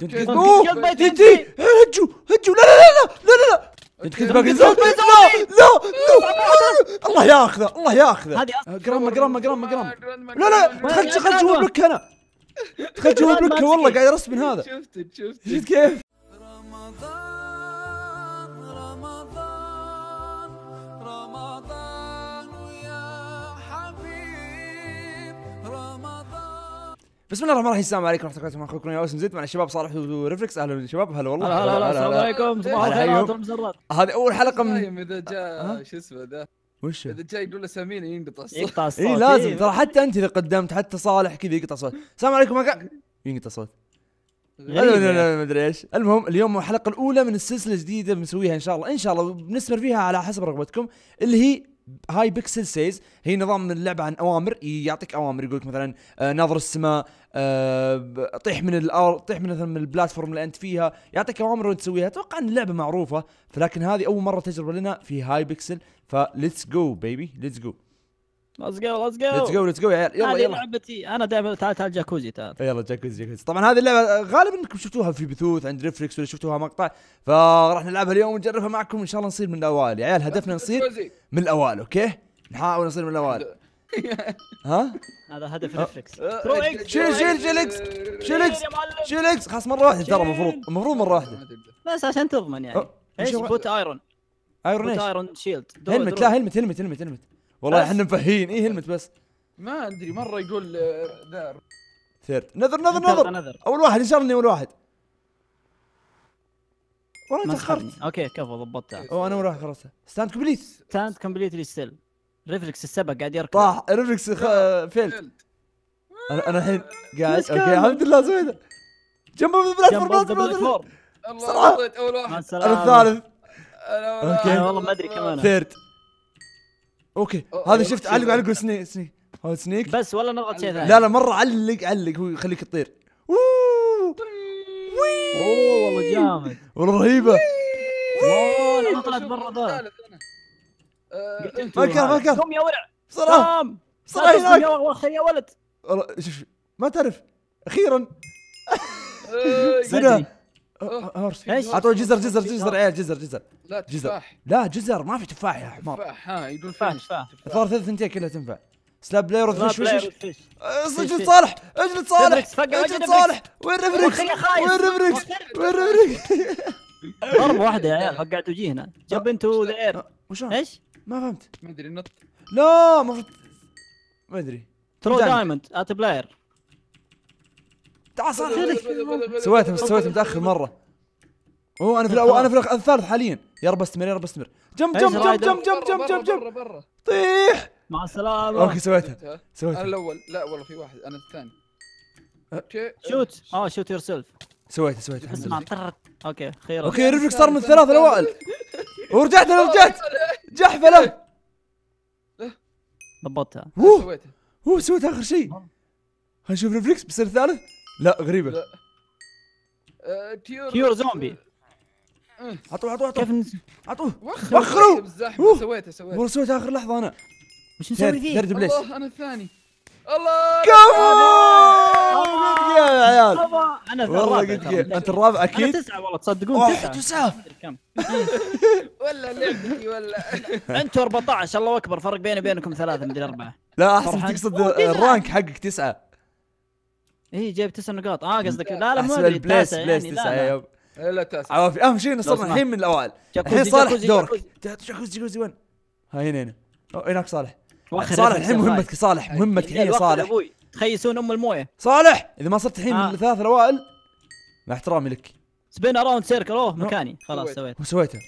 تنكت باي تنتي هجوا هجوا لا لا لا لا لا لا تنكت باي لا لا الله ياخذه الله ياخذه جرام جرام جرام جرام لا لا دخلت دخلت جوا بلوك انا دخلت جوا بلوك والله قاعد ارسم هذا شفت شفت شفت كيف بسم الله الرحمن الرحيم السلام عليكم ورحمه الله وبركاته اخوكم ياوس مزيد مع الشباب صالح وريفلكس اهلا شباب هلا والله هلا هلا السلام عليكم صباح الخير هذه اول حلقه من اذا جاء أه؟ أه؟ شو اسمه ذا وش اذا جاي يقول اسامينا ينقطع الصوت اي إيه. لازم ترى حتى انت اذا قدمت حتى صالح كذا يقطع صوت السلام عليكم ينقطع صوت ما ادري ايش المهم اليوم الحلقه الاولى من السلسله الجديده بنسويها ان شاء الله ان شاء الله بنستمر فيها على حسب رغبتكم اللي هي هاي بيكسل سيز هي نظام اللعبه عن اوامر يعطيك اوامر يقولك مثلا آه، ناظر السماء آه، طيح من الارض طيح من مثلا من البلاتفورم اللي انت فيها يعطيك اوامر وانت تسويها اتوقع ان اللعبه معروفه فلكن هذه اول مره تجربه لنا في هاي بيكسل فليتس جو بيبي ليتس جو ليتس جو ليتس جو ليتس جو ليتس جو يا عيال يلا لعبتي انا دائما تعال تعال جاكوزي تعال يلا جاكوزي جاكوزي طبعا هذه اللعبه غالبا انكم شفتوها في بثوث عند ريفلكس ولا شفتوها مقطع فراح نلعبها اليوم ونجربها معكم ان شاء الله نصير من الاوائل يا عيال هدفنا نصير من الاوائل اوكي نحاول نصير من الاوائل ها؟ هذا هدف ريفلكس أه، شيل شيل شيلكس شيلكس شيلكس خلاص مره واحده ترى المفروض المفروض مره واحده بس عشان تضمن يعني أه، ايش بوت ايرون ايرون ايش؟ ايرون شيلد هلمت لا هلمت هلمت هلمت هلمت والله احنا مفهين ايه هلمت بس ما ادري مره يقول آه، ذا ثيرد نذر نذر نذر, اول واحد يشرني اول واحد والله تاخرت اوكي كفو ضبطتها او انا وراح خلصتها ستاند كومبليت ستاند كومبليتلي ستيل ريفلكس السبق قاعد يركض طاح ريفلكس خ... فيلد انا انا الحين قاعد اوكي الحمد لله سويته جنب البلاتفورم الله اول واحد انا الثالث انا والله ما ادري كمان ثيرد اوكي هذا شفت علق علق سنيك سنيك هذا سنيك بس ولا نظره شيء ثاني لا لا مره علق علق هو يخليك تطير اوه والله جامد والله رهيبه والله طلعت برا ذا فكر أه، فكر قوم يا ولع بسرعه يا هناك يا ولد شوف ما تعرف اخيرا أه، سنه هرس أه، أه، أه، ايش؟ اعطوه جزر جزر جزر عيال إيه، جزر جزر لا لا جزر ما في تفاح يا حمار تفاح ها يقول تفاح تفاح ثلاث ثنتين كلها تنفع سلاب بلاير وفش وش وش اجلد إيه، صالح اجلد صالح اجلد صالح وين رفركس وين رفركس وين رفركس ضربة واحدة يا عيال فقعت وجيهنا جب انت ذا اير وشلون؟ ايش؟ ما فهمت ما ادري نط لا ما فهمت ما ادري ترو دايموند ات بلاير صار خليك سويت سويت متاخر مره هو انا في الاول انا في الثالث حاليا يا رب استمر يا رب استمر جم جم جم جم جم جم جم جم طيح مع السلامه اوكي سويتها سويتها انا الاول لا والله في واحد انا الثاني أه. شوت اه شوت يور سيلف سويتها سويتها لله اوكي خير اوكي رفلك صار من الثلاث الاوائل ورجعت انا رجعت جحفله ضبطتها سويتها هو سويت اخر شيء هنشوف ريفلكس بيصير الثالث لا غريبه لا. كيور آه، كيور زومبي آه. عطوه عطوه عطوه كيف عطوه وخر وخروا. سويته سويته والله سويتها اخر لحظه انا مش نسوي فيه؟ درد بليس الله انا الثاني الله كفو يا عيال انا الرابع قلت ترى. انت الرابع انا اكيد تسعه والله تصدقون واحد تسعه وتسعه كم ولا لعبتي ولا انتوا 14 الله اكبر فرق بيني وبينكم ثلاثه مدري اربعه لا احسن تقصد الرانك حقك تسعه اي جايب تسع نقاط اه قصدك لا لا مو ادري بليس بليس يعني، تسعه لا تسعه عوافي اهم شيء انه صرنا الحين من الاوائل الحين صالح دورك جاكوزي جاكوزي وين؟ هاي هنا هنا هناك صالح صالح الحين مهمتك صالح مهمتك الحين صالح تخيسون ام المويه صالح اذا ما صرت الحين من آه. الثلاث الاوائل مع احترامي لك سبين اراوند سيركل اوه مكاني خلاص سويته وسويته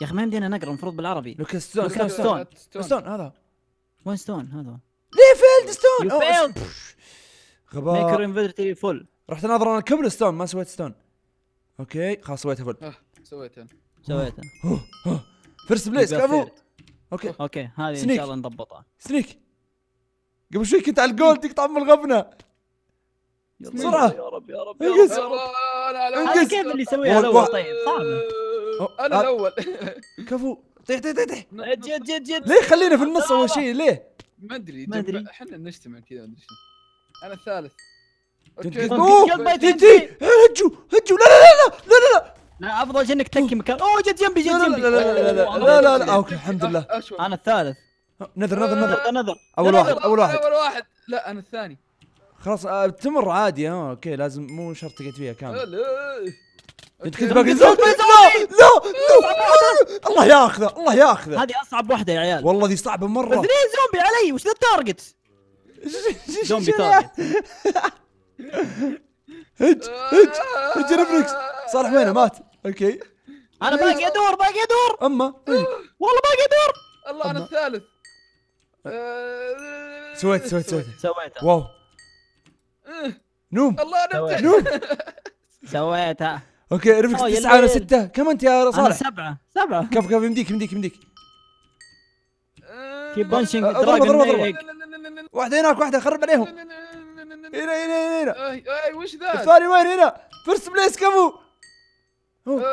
يا اخي ما يمدينا نقرا المفروض بالعربي لوك ستون ستون ستون ستون هذا وين ستون هذا ليه فيلد ستون غباء ميكر انفنتري فل رحت اناظر انا كبل ستون ما سويت ستون اوكي خلاص سويته فل سويتها سويته سويته فيرست بليس كفو اوكي اوكي هذه ان شاء الله نضبطها سنيك قبل شوي كنت على الجول تقطع ام الغبنه بسرعه يا رب يا رب يا رب انا كيف اللي يسويها الاول طيب أه، انا الاول آه. كفو طيح طيح طيح جد جد جد ليه خلينا في النص اول آه، شيء ليه؟ ما ادري ما ادري احنا نجتمع كذا ما ادري انا الثالث جدي تجي هجوا هجوا لا لا لا لا لا لا لا افضل شيء انك تكي مكان اوه جد جنبي جد جنبي لا لا لا لا لا لا اوكي الحمد لله انا الثالث نذر نذر نذر نذر اول واحد اول واحد اول واحد لا انا الثاني خلاص تمر عادي اوكي لازم مو شرط تقعد فيها كامل انت كنت باقي لا لا الله ياخذه الله ياخذه هذه اصعب واحده يا عيال والله ذي صعبه مره اثنين زومبي علي وش ذا التارجت زومبي ثاني هج هج هج ريفلكس صالح وينه مات اوكي انا إيه. باقي ادور باقي ادور اما إيه. والله باقي ادور الله انا الثالث أه. أه. سويت سويت سويت سويتها واو إيه. نوم الله انا نوم سويتها اوكي ريفلكس تسعة انا ستة كم انت يا صالح؟ انا سبعة سبعة كف كف يمديك يمديك يمديك كيب بانشنج دراجون واحدة هناك واحدة خرب عليهم هنا هنا هنا هنا اي اي وش ذا الثاني وين هنا فيرست بليس كفو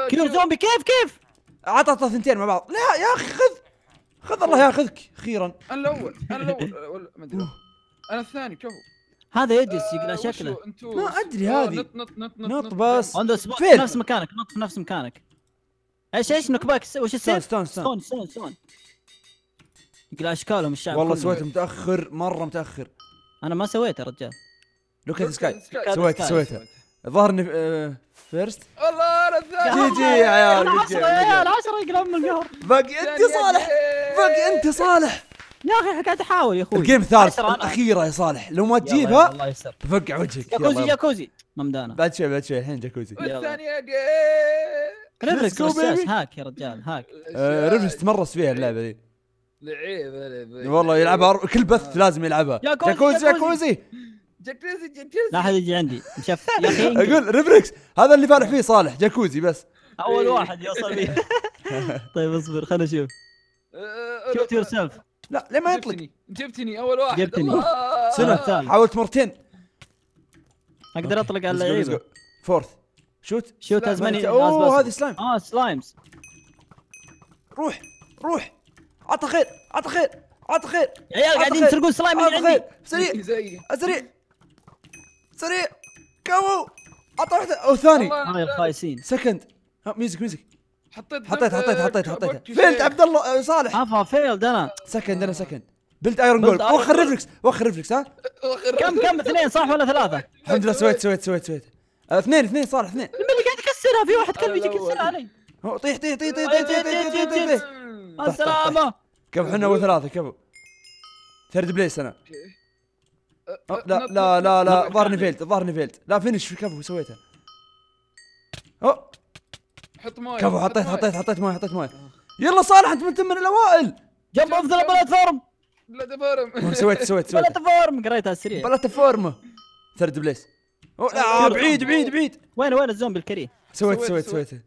كيلو زومبي كيف كيف عطى عطى ثنتين مع بعض لا يا اخي خذ خذ الله ياخذك اخيرا انا الاول انا الاول أه، ما ادري انا الثاني كفو هذا يجلس يقلع أه، شكله ما ادري هذه نط نط نط نط بس اون في نفس مكانك نط في نفس مكانك ايش ايش نوك باك وش السيف؟ ستون ستون ستون ستون يقول اشكالهم الشعب والله سويت متاخر مره متاخر انا ما سويته يا رجال لوك ات سكاي سويتها سويتها الظاهر اني فيرست آه، والله انا الثاني جي جي يا عيال 10 يا عيال 10 يقلب من القهر باقي انت صالح باقي انت صالح يا اخي قاعد احاول يا اخوي الجيم الثالث الاخيره يا صالح لو ما تجيبها الله يستر بفقع وجهك جاكوزي جاكوزي ممدانا بعد شوي بعد شوي الحين جاكوزي والثانيه ريفست هاك يا رجال هاك آه، ريفست مرس فيها اللعبه ذي لعيب والله يلعبها أر... كل بث لازم يلعبها جاكوزي جاكوزي جاكوزي جاكوزي لا احد يجي عندي مشف اقول ريفريكس هذا اللي فالح فيه صالح جاكوزي بس اول إيه. واحد يوصل لي طيب اصبر خلنا نشوف شفت يور سيلف لا ليه ما يطلق جبتني اول واحد جبتني سنة حاولت مرتين اقدر اطلق على اللعيبه فورث شوت شوت ماني اوه هذه سلايم اه سلايمز روح روح عطه خير عطه خير عطه خير عيال قاعدين يسرقون سلايم من عندي سريع سريع سريع كاو عطه واحدة او ثاني هاي الخايسين سكند ميوزك ميوزك حطيت حطيت حطيت حطيت فيلد عبد الله آه، صالح افا فيلد انا سكند انا سكند بلد ايرون جولد وخر ريفلكس وخر ريفلكس ها كم كم اثنين صح ولا ثلاثة؟ الحمد لله سويت سويت سويت سويت آه، اثنين اثنين صالح اثنين من اللي قاعد يكسرها في واحد كلب يجي يكسرها علي طيح طيح طيح طيح طيح طيح طيح طيح السلامة كم حنا وثلاثة كم ثيرد بليس انا أه، أه، أه، لا لا لا لا ظهرني فيلت ظهرني فيلت لا فينش في كفو سويته أوه. حط مويه كفو حطيت حطيت حطيت مويه حطيت مويه يلا صالح انت من من الاوائل جنب افضل بلاتفورم بلاتفورم سويت سويت سويت بلاتفورم قريتها سريع بلاتفورم ثيرد بليس لا بعيد بعيد بعيد وين وين الزومبي الكريه سويت سويت سويت يا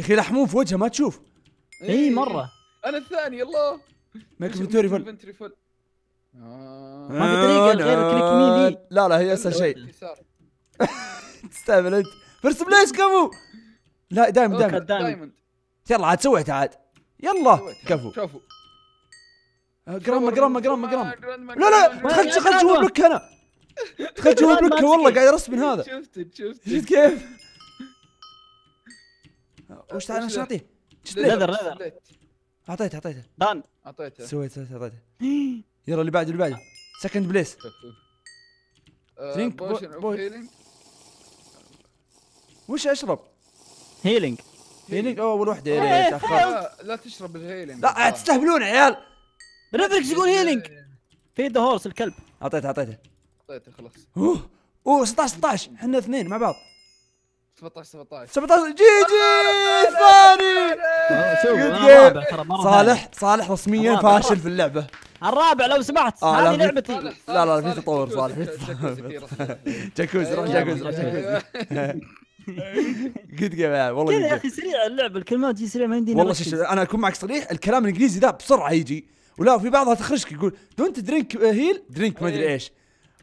اخي لحموه في وجهه ما تشوف اي مره انا الثاني الله ماك انفنتوري فل انفنتوري فل آه. ما في طريقه غير آه. كليك يمين لا لا هي اسهل شيء تستهبل انت فيرست بليس كفو لا دايموند دايموند يلا عاد سويتها عاد يلا كفو شوفوا آه، جراما جرام جراما جرام لا لا دخلت دخلت جوا بلوك انا دخلت جوا بلوك والله قاعد من هذا شفت شفت شفت كيف؟ وش تعال ايش اعطيه؟ نذر نذر اعطيته اعطيته دان اعطيته سويت سويت اعطيته يلا اللي بعده اللي بعده سكند بليس ثينك بوشن هيلينج وش اشرب؟ هيلينج هيلينج اوه اول وحده إيه، يا ريت لا تشرب الهيلينج لا آه. تستهبلون عيال ريفركس يقول هيلينج فيد ذا هورس الكلب اعطيته اعطيته اعطيته خلاص اوه اوه 16 16 احنا اثنين مع بعض 17 17 17 جي جي شوف صالح صالح رسميا فاشل في اللعبه الرابع لو سمحت آه هذه لعبتي لا لا في تطور صالح جاكوز روح جاكوز روح جاكوز جود جيم والله كذا يا اخي سريع اللعبه الكلمات تجي سريع ما يمديني والله شوف انا اكون معك صريح الكلام الانجليزي ذا بسرعه يجي ولا في بعضها تخرجك يقول دونت درينك هيل درينك ما ادري إيه. ايش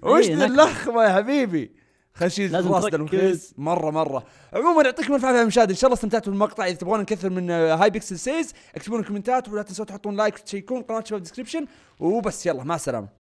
وش إيه، اللخمه يا حبيبي خشيت راس المخيس مره مره عموما يعطيكم الف عافيه مشاهد ان شاء الله استمتعتوا بالمقطع اذا تبغون نكثر من آه، هاي بيكسل سيز اكتبوا لنا كومنتات ولا تنسوا تحطون لايك وتشيكون قناه شباب ديسكربشن وبس يلا مع السلامه